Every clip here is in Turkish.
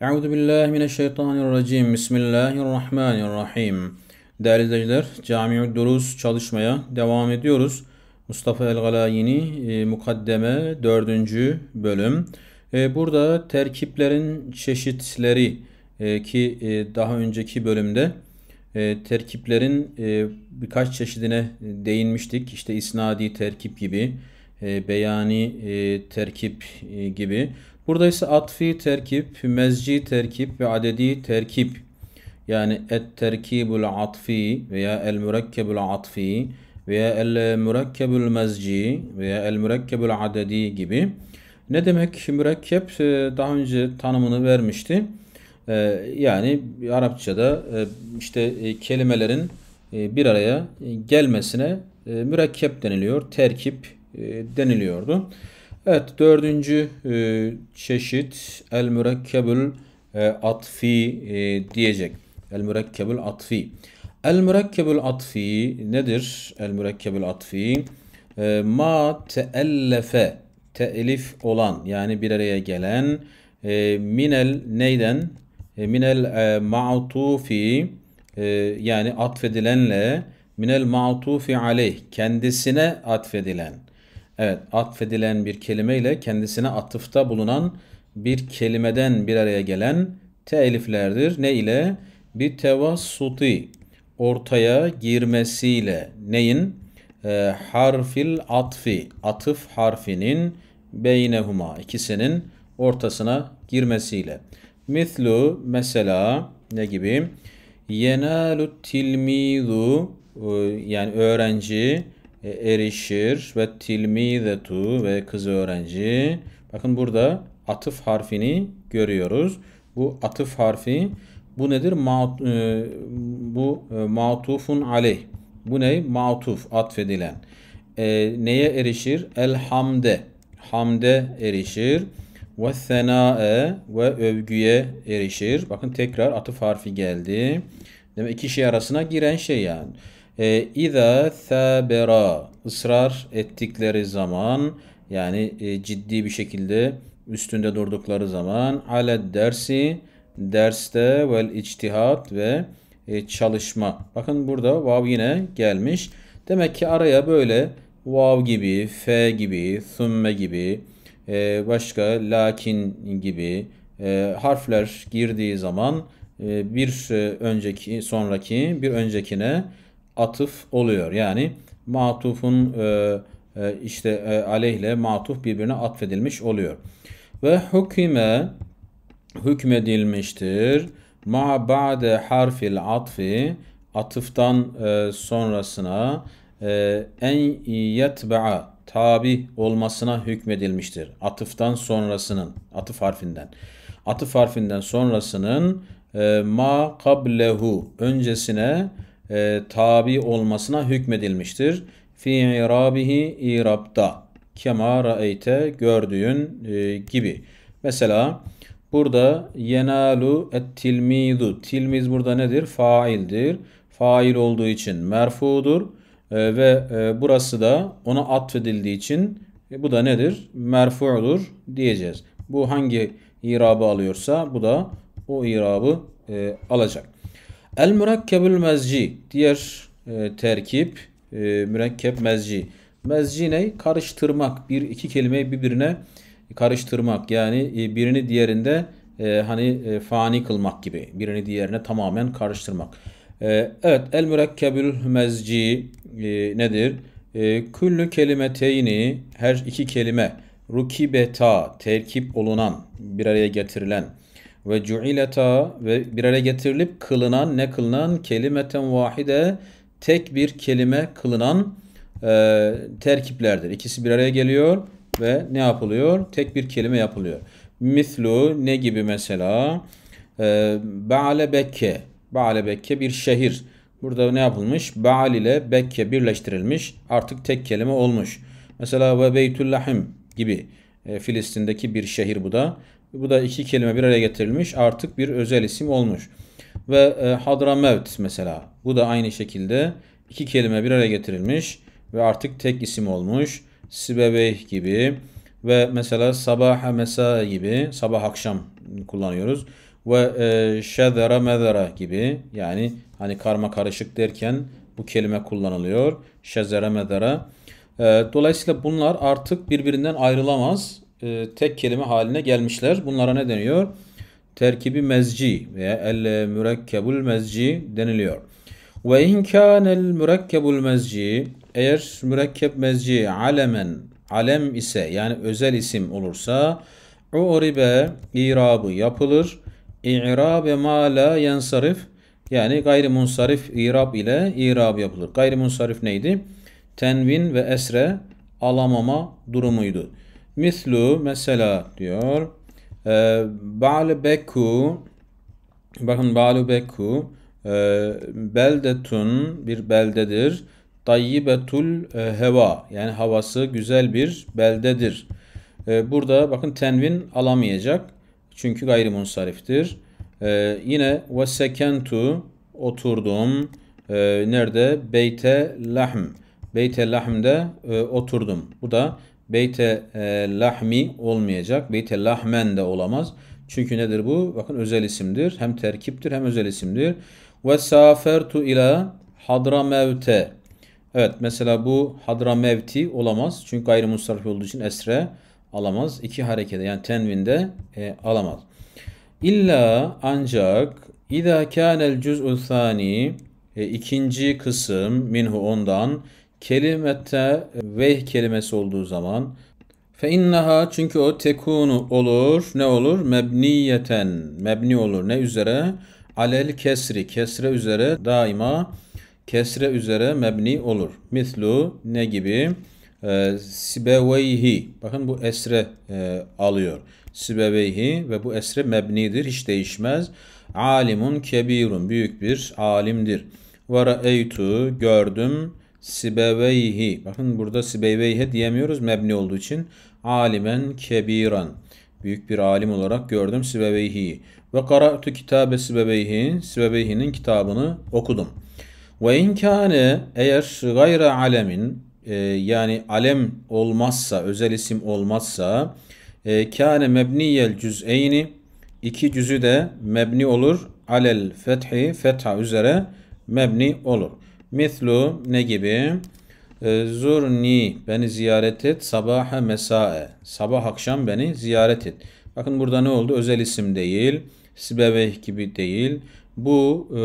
Euzu billahi mineşşeytanirracim. Bismillahirrahmanirrahim. Değerli izleyiciler, Camiu Duruz çalışmaya devam ediyoruz. Mustafa El-Galayini e, Mukaddeme 4. bölüm. E, burada terkiplerin çeşitleri e, ki e, daha önceki bölümde e, terkiplerin e, birkaç çeşidine değinmiştik. İşte isnadi terkip gibi, e, beyani e, terkip e, gibi. Burada ise atfi terkip, mezci terkip ve adedi terkip yani et terkibul atfi veya el mürekkebul atfi veya el mürekkebul mezci veya el mürekkebul adedi gibi. Ne demek mürekkep? E, daha önce tanımını vermişti. E, yani Arapçada e, işte kelimelerin bir araya gelmesine mürekkep deniliyor, terkip deniliyordu. Evet dördüncü e, çeşit el mürekkebül e, atfi e, diyecek. El mürekkebül atfi. El mürekkebül atfi nedir? El mürekkebül atfi e, ma teellefe telif olan yani bir araya gelen e, minel neyden? E, minel e, ma'tufi e, yani atfedilenle minel ma'tufi aleyh kendisine atfedilen Evet atfedilen bir kelime ile kendisine atıfta bulunan bir kelimeden bir araya gelen teliflerdir. Ne ile? Bir tevassuti ortaya girmesiyle neyin? E, harfil atfi atıf harfinin beynehuma ikisinin ortasına girmesiyle. Mithlu mesela ne gibi? Yenalu tilmizu e, yani öğrenci e, erişir ve tilmizetu ve kız öğrenci. Bakın burada atıf harfini görüyoruz. Bu atıf harfi bu nedir? ma e, bu e, matufun aleyh. Bu ne? Matuf, atfedilen. E, neye erişir? elhamde hamde. Hamde erişir. Ve senae ve övgüye erişir. Bakın tekrar atıf harfi geldi. Demek iki şey arasına giren şey yani. E, İza sabera ısrar ettikleri zaman yani e, ciddi bir şekilde üstünde durdukları zaman ale dersi derste vel içtihat ve e, çalışma. Bakın burada vav yine gelmiş. Demek ki araya böyle vav gibi, f gibi, sümme gibi, e, başka lakin gibi harfler girdiği zaman bir önceki, sonraki, bir öncekine atıf oluyor. Yani matufun e, e, işte e, aleyhle matuf birbirine atfedilmiş oluyor. Ve hüküme hükmedilmiştir. Ma ba'de harfil atfi atıftan e, sonrasına e, en yetba'a tabi olmasına hükmedilmiştir. Atıftan sonrasının, atıf harfinden. Atıf harfinden sonrasının e, ma kablehu öncesine e, tabi olmasına hükmedilmiştir. Fi irabihi irabda. Kema raeyte gördüğün e, gibi. Mesela burada yenalu et tilmidu. Tilmiz burada nedir? Faildir. Fail olduğu için merfudur. E, ve e, burası da ona atfedildiği için e, bu da nedir? Merfu'dur diyeceğiz. Bu hangi irabı alıyorsa bu da o irabı e, alacak. El mürekkebül mezci. Diğer e, terkip e, mürekkep mezci. Mezci ne? Karıştırmak. Bir iki kelimeyi birbirine karıştırmak. Yani e, birini diğerinde e, hani e, fani kılmak gibi. Birini diğerine tamamen karıştırmak. E, evet. El mürekkebül mezci e, nedir? E, küllü kelimeteyni her iki kelime rukibeta terkip olunan bir araya getirilen ve cu'ileta ve bir araya getirilip kılınan ne kılınan? Kelimeten vahide tek bir kelime kılınan e, terkiplerdir. İkisi bir araya geliyor ve ne yapılıyor? Tek bir kelime yapılıyor. Mislu ne gibi mesela? E, Ba'ale Bekke. Ba'ale Bekke bir şehir. Burada ne yapılmış? Ba'al ile Bekke birleştirilmiş. Artık tek kelime olmuş. Mesela ve Beytüllahim gibi. E, Filistin'deki bir şehir bu da. Bu da iki kelime bir araya getirilmiş. Artık bir özel isim olmuş. Ve e, Hadramevt mesela. Bu da aynı şekilde iki kelime bir araya getirilmiş ve artık tek isim olmuş. Sibebeyh gibi ve mesela sabah mesa gibi sabah akşam kullanıyoruz. Ve e, şedera medera gibi yani hani karma karışık derken bu kelime kullanılıyor. Şezere medera. E, dolayısıyla bunlar artık birbirinden ayrılamaz e, tek kelime haline gelmişler. Bunlara ne deniyor? Terkibi mezci veya el mürekkebul mezci deniliyor. Ve in kânel mürekkebul mezci eğer mürekkep mezci alemen alem ise yani özel isim olursa u'ribe irabı yapılır. İ'rabe ma la yensarif yani gayrimunsarif irab ile irab yapılır. Gayrimunsarif neydi? Tenvin ve esre alamama durumuydu. Mislu mesela diyor. E, bakın Ba'lu beku e, beldetun bir beldedir. Tayyibetul e, heva yani havası güzel bir beldedir. E, burada bakın tenvin alamayacak. Çünkü gayrimunsariftir. E, yine ve sekentu oturdum. E, nerede? Beyte lahm. Beyte lahm'de oturdum. Bu da Beyte e, lahmi olmayacak. Beyte lahmen de olamaz. Çünkü nedir bu? Bakın özel isimdir. Hem terkiptir hem özel isimdir. Ve safertu ila hadramevte. Evet mesela bu hadra mevti olamaz. Çünkü gayrimusarrif olduğu için esre alamaz. İki harekede yani tenvinde e, alamaz. İlla ancak İza kânel cüz'ü thâni e, ikinci kısım minhu ondan Kelimette veh kelimesi olduğu zaman fe innaha çünkü o tekunu olur. Ne olur? Mebniyeten. Mebni olur. Ne üzere? Alel kesri. Kesre üzere daima kesre üzere mebni olur. Mislu ne gibi? E, sibeveyhi. Bakın bu esre e, alıyor. Sibeveyhi ve bu esre mebnidir. Hiç değişmez. Alimun kebirun. Büyük bir alimdir. Ve eytu gördüm. Sibeveyhi. Bakın burada Sibeveyhe diyemiyoruz mebni olduğu için. Alimen kebiran. Büyük bir alim olarak gördüm Sibeveyhi. Ve kara'tu kitabe Sibeveyhin, Sibeveyhi'nin kitabını okudum. Ve inkâne eğer gayre alemin e, yani alem olmazsa, özel isim olmazsa e, kâne mebniyel cüz'eyni iki cüzü de mebni olur alel fethi fetha üzere mebni olur. Mislu ne gibi? Ee, zurni beni ziyaret et sabaha mesae. Sabah akşam beni ziyaret et. Bakın burada ne oldu? Özel isim değil. Sibeveh gibi değil. Bu e,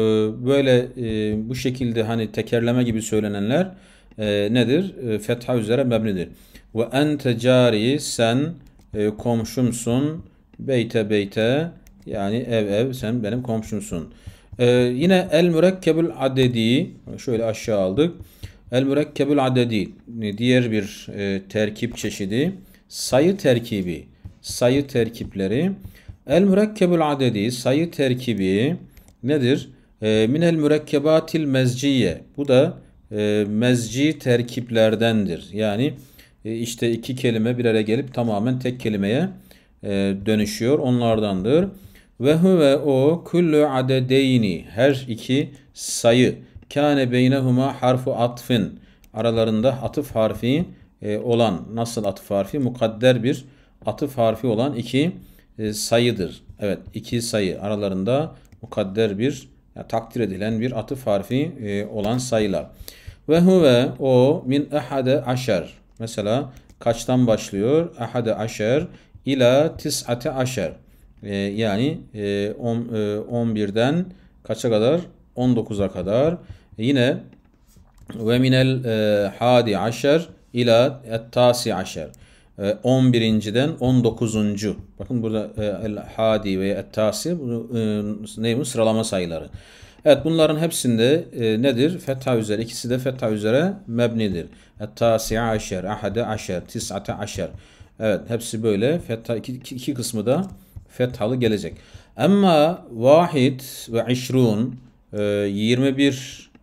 böyle e, bu şekilde hani tekerleme gibi söylenenler e, nedir? Fetha üzere mebnidir. Ve ente cari sen komşumsun beyte beyte yani ev ev sen benim komşumsun. Ee, yine el mürekkebül adedi şöyle aşağı aldık. El mürekkebül adedi diğer bir e, terkip çeşidi. Sayı terkibi, sayı terkipleri. El mürekkebül adedi sayı terkibi nedir? E, minel mürekkebatil mezciye. Bu da e, mezci terkiplerdendir. Yani e, işte iki kelime bir araya gelip tamamen tek kelimeye e, dönüşüyor. Onlardandır. Ve huve o kullu adedeyni her iki sayı kâne beynehuma harfu atfin aralarında atıf harfi e, olan nasıl atıf harfi mukadder bir atıf harfi olan iki e, sayıdır. Evet iki sayı aralarında mukadder bir yani takdir edilen bir atıf harfi e, olan sayılar. Ve huve o min ehade aşer. Mesela kaçtan başlıyor? Ehade aşer ila tis'ate aşer. E, yani e, on, e, 11'den kaça kadar? 19'a kadar. E, yine ve minel e, hadi aşer ila ettasi aşer. 11.den e, 19. Bakın burada e, el hadi ve ettasi bu e, neymiş sıralama sayıları. Evet bunların hepsinde e, nedir? Fetha üzere. ikisi de fetha üzere mebnidir. Ettasi aşer, ahade aşer, tis'ate aşer. Evet hepsi böyle. Fetha iki, iki kısmı da fethalı gelecek. Ama vahid ve işrun 21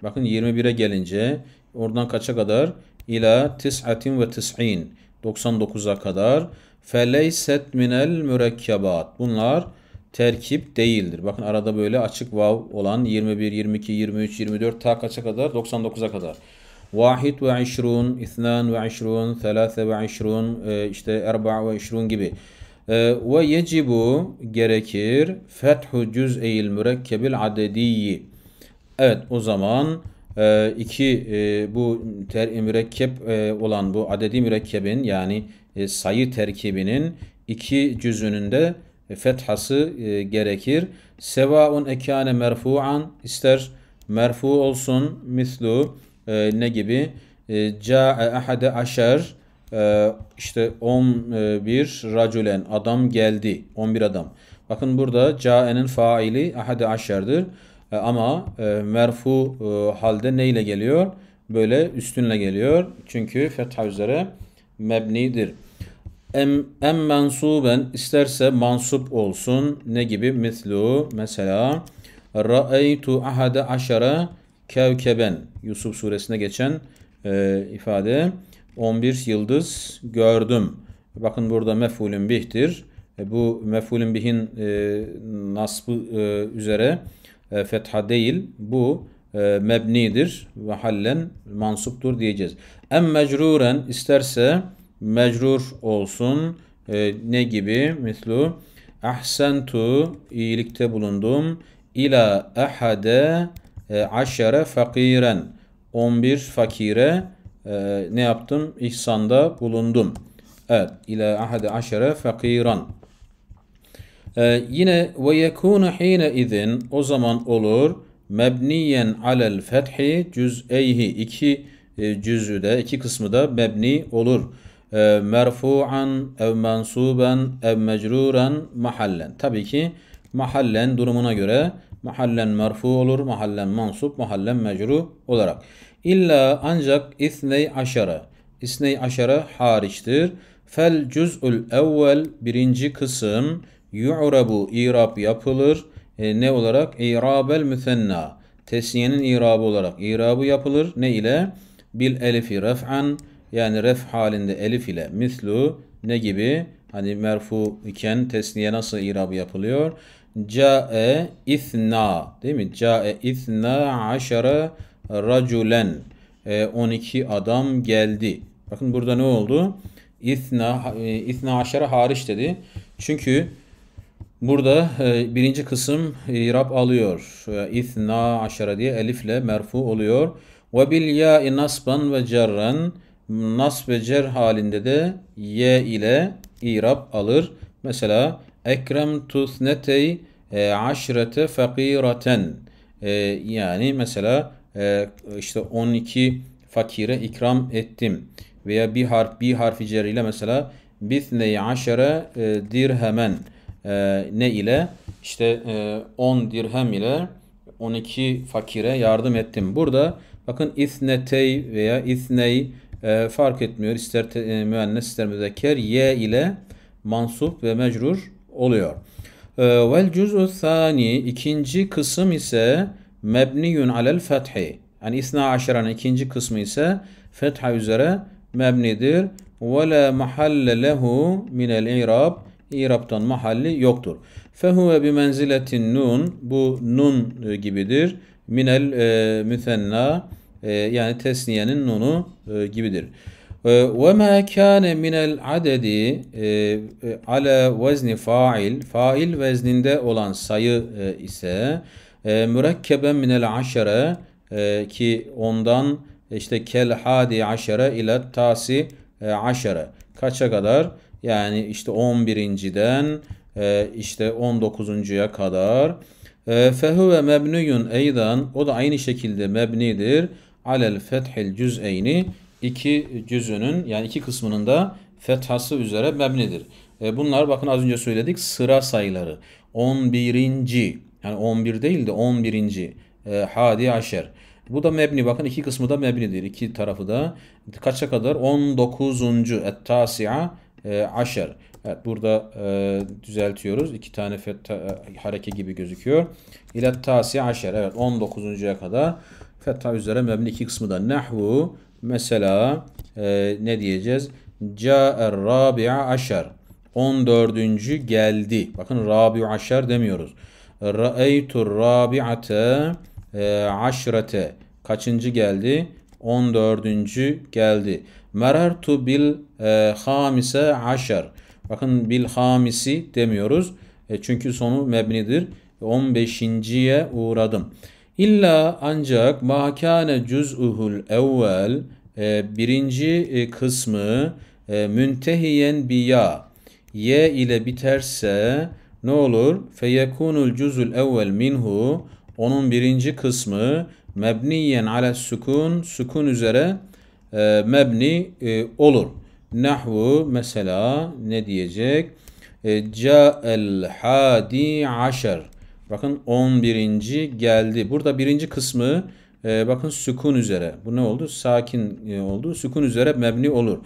e, bakın 21'e gelince oradan kaça kadar? İla tis'atin ve tis'in 99'a kadar feleyset minel mürekkebat. Bunlar terkip değildir. Bakın arada böyle açık vav olan 21, 22, 23, 24 ta kaça kadar? 99'a kadar. Vahid ve işrun, ithnan ve işrun, thalâthe ve işrun, e, işte erba ve işrun gibi. Ee, ve yecibu gerekir fethu cüz'eyil mürekkebil adediyi. Evet o zaman e, iki e, bu ter mürekkep e, olan bu adedi mürekkebin yani e, sayı terkibinin iki cüzünün de fethası e, gerekir. Sevaun ekane merfu'an ister merfu olsun mislu e, ne gibi? Ca'e ahade aşer ee, işte 11 e, raculen adam geldi. 11 adam. Bakın burada cae'nin faili ahade aşerdir. Ee, ama e, merfu e, halde neyle geliyor? Böyle üstünle geliyor. Çünkü fetha üzere mebnidir. Em, em mensuben isterse mansup olsun. Ne gibi? Mislu mesela Ra'eytu ahade aşere kevkeben. Yusuf suresine geçen e, ifade. 11 yıldız gördüm. Bakın burada mefulün bihtir. E, bu mefulün bihin e, nasbı e, üzere e, fetha değil. Bu e, mebnidir ve hallen mansuptur diyeceğiz. En mecruren isterse mecrur olsun. E, ne gibi? Mislu ahsentu iyilikte bulundum ila ahade e, aşere fakiren 11 fakire e, ne yaptım? İhsanda bulundum. Evet. İle ahade aşere fakiran. Ee, yine ve yekûne hîne izin o zaman olur mebniyen alel fethi cüz'eyhi iki e, cüz'ü de iki kısmı da mebni olur. E, ee, merfu'an ev mensuben ev mecruren mahallen. Tabii ki mahallen durumuna göre mahallen merfu olur, mahallen mansub, mahallen mecru olarak. İlla ancak isney aşara. İsney aşara hariçtir. Fel cüz'ül evvel birinci kısım yu'rabu irab yapılır. E, ne olarak? İrabel müthenna. Tesniyenin irabı olarak irabı yapılır. Ne ile? Bil elifi ref'an yani ref halinde elif ile mislu ne gibi? Hani merfu iken tesniye nasıl irabı yapılıyor? Ca'e ithna değil mi? Ca'e ithna aşara raculen 12 e, adam geldi. Bakın burada ne oldu? İthna, e, İthna aşara hariç dedi. Çünkü burada e, birinci kısım irab alıyor. İthna aşara diye elifle merfu oluyor. Ve bil ya'i nasban ve cerren nas ve cer halinde de ye ile irab alır. Mesela ekrem tuthnetey aşrete fakiraten yani mesela ee, işte 12 fakire ikram ettim veya bir harf bir harfi ile mesela bithney aşere e, dirhemen ee, ne ile işte 10 e, dirhem ile 12 fakire yardım ettim. Burada bakın isnetey veya isney e, fark etmiyor. İster te, e, müennes ister müzekker ye ile mansup ve mecrur oluyor. Ee, Vel cüz'ü sani ikinci kısım ise mebniyun alel fethi. Yani isna aşiranın ikinci kısmı ise fetha üzere mebnidir. Ve la mahalle lehu minel irab. İrab'tan mahalli yoktur. Fehuve bi menziletin nun. Bu nun e, gibidir. Minel e, müthenna. E, yani tesniyenin nunu e, gibidir. E, ve ma kâne minel adedi e, ala vezni fail. Fail vezninde olan sayı e, ise... E, mürekkeben minel aşere e, ki ondan e, işte kel hadi aşere ile tasi e, aşere. Kaça kadar? Yani işte 11.den e, işte 19.ya kadar. E, fehu ve mebniyun eydan o da aynı şekilde mebnidir. Alel fethil cüz'eyni iki cüzünün yani iki kısmının da fethası üzere mebnidir. Bunlar bakın az önce söyledik sıra sayıları. 11. Yani 11 değil de 11. E, hadi aşer. Bu da mebni. Bakın iki kısmı da mebnidir. İki tarafı da. Kaça kadar? 19. Et-tasi'a e, aşer. Evet burada e, düzeltiyoruz. İki tane fetta, e, hareke gibi gözüküyor. İlet tasi aşer. Evet 19.ya kadar fetta üzere mebni iki kısmı da nahvu. Mesela e, ne diyeceğiz? Ca'er rabi'a aşer. 14. geldi. Bakın rabi'u aşer demiyoruz. Ra'eytur rabi'ate e, aşrete. Kaçıncı geldi? 14. geldi. Merertu bil e, hamise aşer. Bakın bil hamisi demiyoruz. E, çünkü sonu mebnidir. 15.ye uğradım. İlla ancak mahkane cüz'uhul evvel birinci kısmı müntehiyen biya ye ile biterse ne olur? Feyekunul cüzül evvel minhu onun birinci kısmı mebniyen ala sukun sukun üzere e, mebni e, olur. Nahvu mesela ne diyecek? E, Ca'el hadi aşer. Bakın 11. geldi. Burada birinci kısmı e, bakın sukun üzere. Bu ne oldu? Sakin e, oldu. Sukun üzere mebni olur.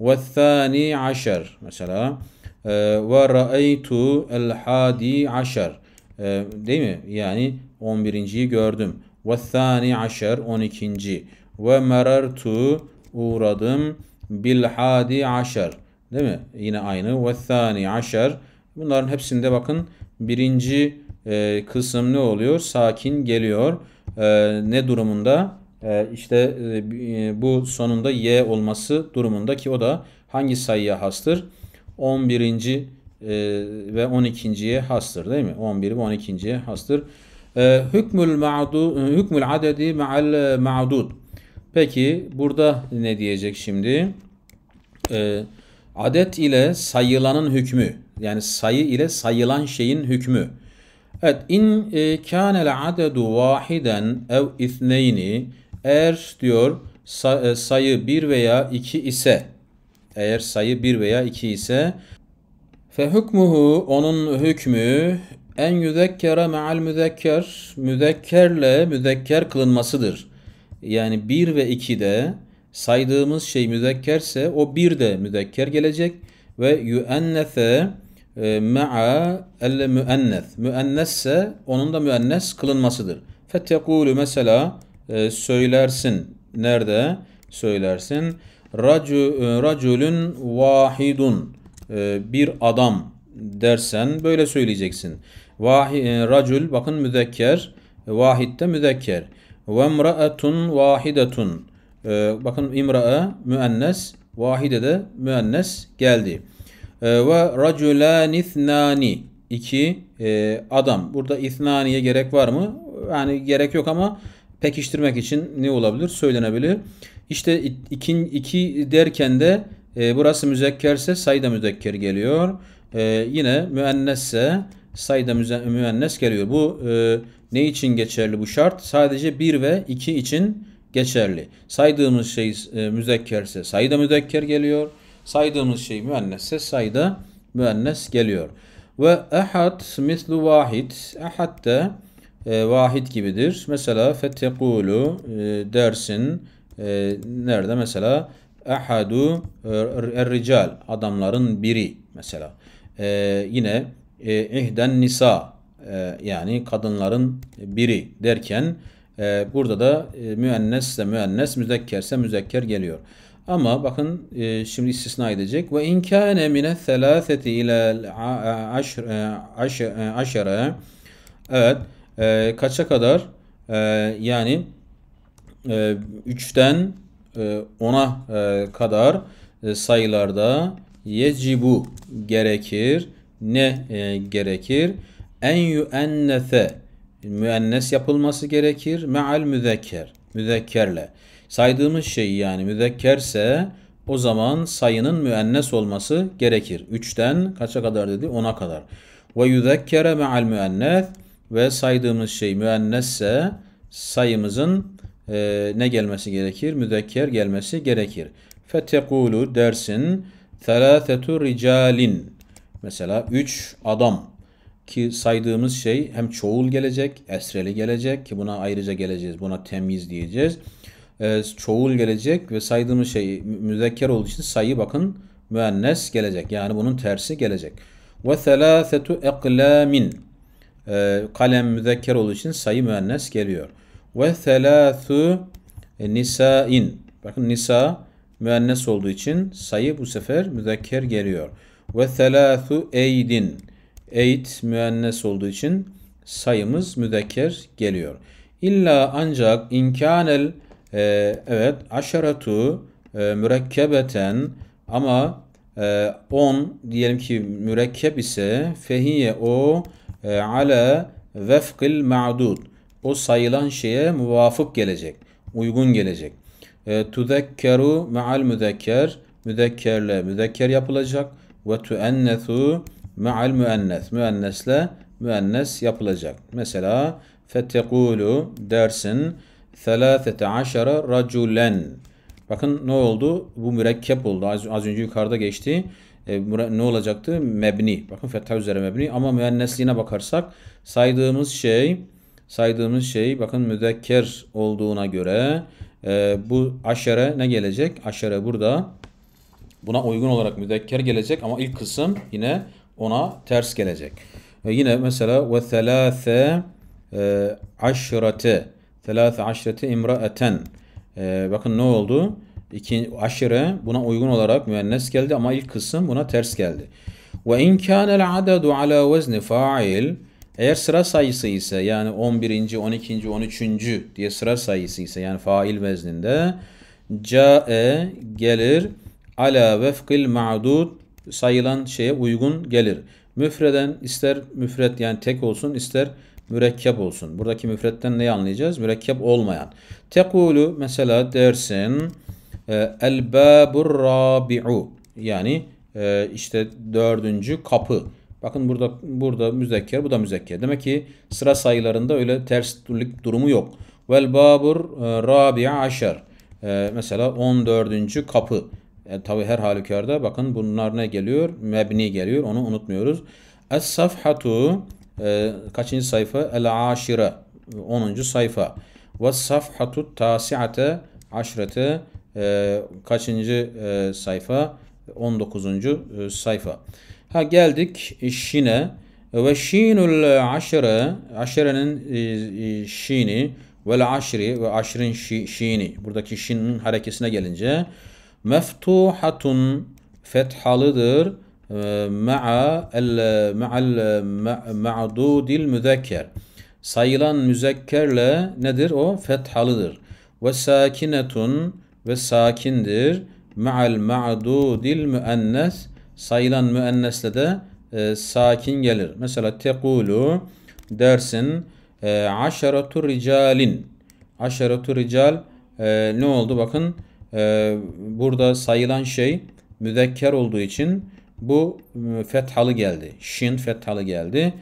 Ve thani aşer. Mesela ee, Ve ra'aytu el hadi aşer. Ee, değil mi? Yani 11.yi gördüm. Ve thani aşer 12. Ve merertu uğradım bil hadi aşer. Değil mi? Yine aynı. Ve thani aşer. Bunların hepsinde bakın birinci e, kısım ne oluyor? Sakin geliyor. E, ne durumunda? E, işte e, bu sonunda y olması durumunda ki o da hangi sayıya hastır? 11. E, ve 12.ye hastır değil mi? 11 ve 12.ye hastır. E, hükmül, ma'du, hükmül adedi ma'al ma'dud. Peki burada ne diyecek şimdi? E, adet ile sayılanın hükmü. Yani sayı ile sayılan şeyin hükmü. Evet. İn e, kânel adedu vahiden ev ithneyni eğer diyor sayı bir veya iki ise eğer sayı 1 veya 2 ise fehukmuhu onun hükmü en yüzekkere me'al müzekker müzekkerle müzekker kılınmasıdır. Yani 1 ve de saydığımız şey müzekkerse o 1 de müzekker gelecek ve yüennethe e, mea el müennes. Müennesse onun da müennes kılınmasıdır. Fettekulü mesela e, söylersin. Nerede? Söylersin. Raculun e, vahidun e, bir adam dersen böyle söyleyeceksin. Vahi, e, racul bakın müzekker. Vahidde müzekker. Ve imraetun vahidetun. Bakın imrae müennes. Vahide de müennes geldi. Ve raculan ithnani. iki adam. Burada ithnaniye gerek var mı? Yani gerek yok ama pekiştirmek için ne olabilir? Söylenebilir. İşte iki, iki derken de e, burası müzekkerse sayıda müzekker geliyor. E, yine müennesse sayıda müennes geliyor. Bu e, ne için geçerli bu şart? Sadece 1 ve 2 için geçerli. Saydığımız şey e, müzekkerse sayıda müzekker geliyor. Saydığımız şey müennesse sayıda müennes geliyor. Ve ehad mislu vahid. Ehad de e, vahid gibidir. Mesela fetekulu e, dersin ee, nerede mesela ahadu e, er-rical adamların biri mesela. Ee, e, yine ihden nisa e, yani kadınların biri derken e, burada da e, müennesse müennes müzekkerse müzekker geliyor. Ama bakın e, şimdi istisna edecek. Ve in inkâne mine thelâfeti ile aşere evet e, kaça kadar e, yani 3'ten ee, 10'a e, e, kadar e, sayılarda yecibu gerekir. Ne gerekir? En yüennese müennes yapılması gerekir. Meal müzekker. Müzekkerle. Saydığımız şey yani müzekkerse o zaman sayının müennes olması gerekir. 3'ten kaça kadar dedi? 10'a kadar. Ve yüzekkere meal müennes ve saydığımız şey müennesse sayımızın e, ne gelmesi gerekir? Müzekker gelmesi gerekir. Fetekulu dersin thelâthetu ricalin. Mesela üç adam ki saydığımız şey hem çoğul gelecek, esreli gelecek ki buna ayrıca geleceğiz. Buna temiz diyeceğiz. E, çoğul gelecek ve saydığımız şey müzekker olduğu için sayı bakın müennes gelecek. Yani bunun tersi gelecek. Ve thelâthetu eklâmin. Ee, kalem müzekker olduğu için sayı müennes geliyor. Ve thelâthu nisa'in. Bakın nisa müennes olduğu için sayı bu sefer müzekker geliyor. Ve thelâthu eydin. Eyd müennes olduğu için sayımız müzekker geliyor. İlla ancak inkânel e, evet aşaratu e, mürekkebeten ama 10 e, diyelim ki mürekkep ise fehiye o e, ala vefkil ma'dud o sayılan şeye muvafık gelecek, uygun gelecek. E, tuzekkeru me'al müzekker, müzekkerle müzekker yapılacak. Ve tuennesu me'al müennes, müennesle müennes yapılacak. Mesela fetekulu dersin 13 raculen. Bakın ne oldu? Bu mürekkep oldu. Az, az önce yukarıda geçti. E, ne olacaktı? Mebni. Bakın fetha üzere mebni. Ama müennesliğine bakarsak saydığımız şey saydığımız şey bakın müzekker olduğuna göre e, bu aşere ne gelecek? Aşere burada buna uygun olarak müzekker gelecek ama ilk kısım yine ona ters gelecek. E, yine mesela ve selase aşirete selase aşirete imraeten e, bakın ne oldu? İki, aşire buna uygun olarak müennes geldi ama ilk kısım buna ters geldi. Ve in kânel adadu ala vezni fa'il eğer sıra sayısı ise yani 11. 12. 13. diye sıra sayısı ise yani fail vezninde cae gelir ala vefkil ma'dud sayılan şeye uygun gelir. Müfreden ister müfret yani tek olsun ister mürekkep olsun. Buradaki müfretten neyi anlayacağız? Mürekkep olmayan. Tekulu mesela dersin el babur rabi'u yani e, işte dördüncü kapı Bakın burada burada müzekker, bu da müzekker. Demek ki sıra sayılarında öyle terslik durumu yok. Vel babur e, rabia aşer. E, mesela 14. kapı. E, tabii her halükarda bakın bunlar ne geliyor? Mebni geliyor. Onu unutmuyoruz. Es safhatu e, kaçıncı sayfa? El aşire 10. sayfa. Ve safhatu tasiate aşrete e, kaçıncı e, sayfa? 19. E, sayfa. Ha geldik şine. Ve şinul aşırı, aşırının e, e, şini ve aşri ve aşırın şi, şini. Buradaki şinin harekesine gelince meftuhatun fethalıdır e, ma'a el ma'al ma'dudil müzekker. Sayılan müzekkerle nedir o? Fethalıdır. Ve sakinetun ve sakindir ma'al ma'dudil müennes sayılan müennesle de e, sakin gelir. Mesela tekulu dersin e, aşeratu ricalin. Aşeratu rical e, ne oldu? Bakın e, burada sayılan şey müzekker olduğu için bu e, fethalı geldi. Şin fethalı geldi.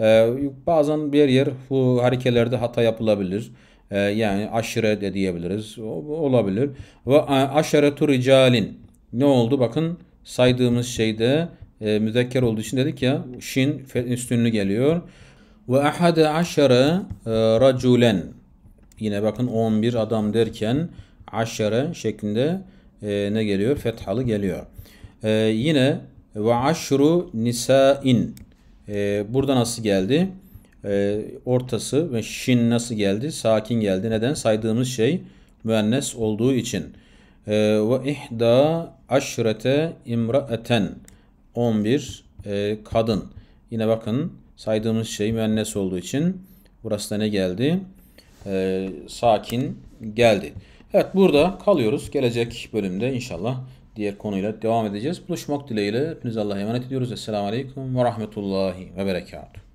Ee, bazen bir yer bu harekelerde hata yapılabilir. Ee, yani aşire de diyebiliriz. O, olabilir. Ve e, aşeretu ricalin. Ne oldu? Bakın saydığımız şeyde e, müzekker olduğu için dedik ya şin üstünlüğü geliyor. Ve ahade aşere raculen yine bakın 11 adam derken aşere şeklinde e, ne geliyor? Fethalı geliyor. E, yine ve aşru nisain e, burada nasıl geldi? E, ortası ve şin nasıl geldi? Sakin geldi. Neden? Saydığımız şey müennes olduğu için. Ee, ve ihda aşrete imraeten 11 e, kadın. Yine bakın saydığımız şey müennes olduğu için burası da ne geldi? E, sakin geldi. Evet burada kalıyoruz. Gelecek bölümde inşallah diğer konuyla devam edeceğiz. Buluşmak dileğiyle hepinize Allah'a emanet ediyoruz. Esselamu Aleyküm ve Rahmetullahi ve Berekatuhu.